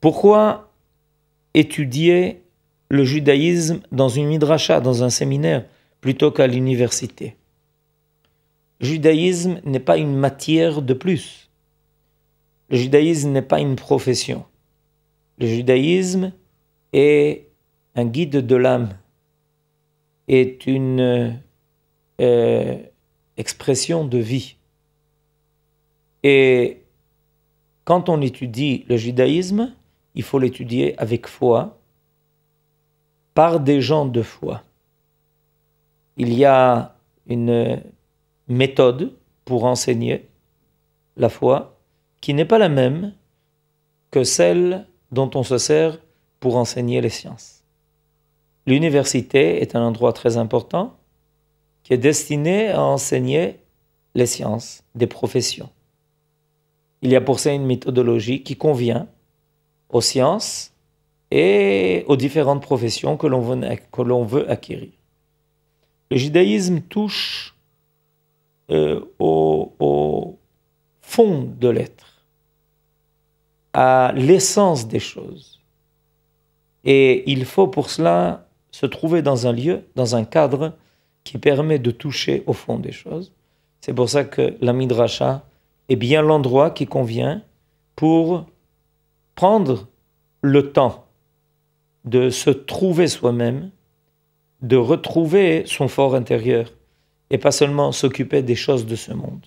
Pourquoi étudier le judaïsme dans une midrashah, dans un séminaire, plutôt qu'à l'université Le judaïsme n'est pas une matière de plus. Le judaïsme n'est pas une profession. Le judaïsme est un guide de l'âme, est une euh, expression de vie. Et quand on étudie le judaïsme, il faut l'étudier avec foi, par des gens de foi. Il y a une méthode pour enseigner la foi qui n'est pas la même que celle dont on se sert pour enseigner les sciences. L'université est un endroit très important qui est destiné à enseigner les sciences, des professions. Il y a pour ça une méthodologie qui convient aux sciences et aux différentes professions que l'on veut acquérir. Le judaïsme touche euh, au, au, fond de l'être, à l'essence des choses. Et il faut pour cela se trouver dans un lieu, dans un cadre qui permet de toucher au fond des choses. C'est pour ça que la Midrasha est bien l'endroit qui convient pour prendre le temps de se trouver soi-même, de retrouver son fort intérieur et pas seulement s'occuper des choses de ce monde.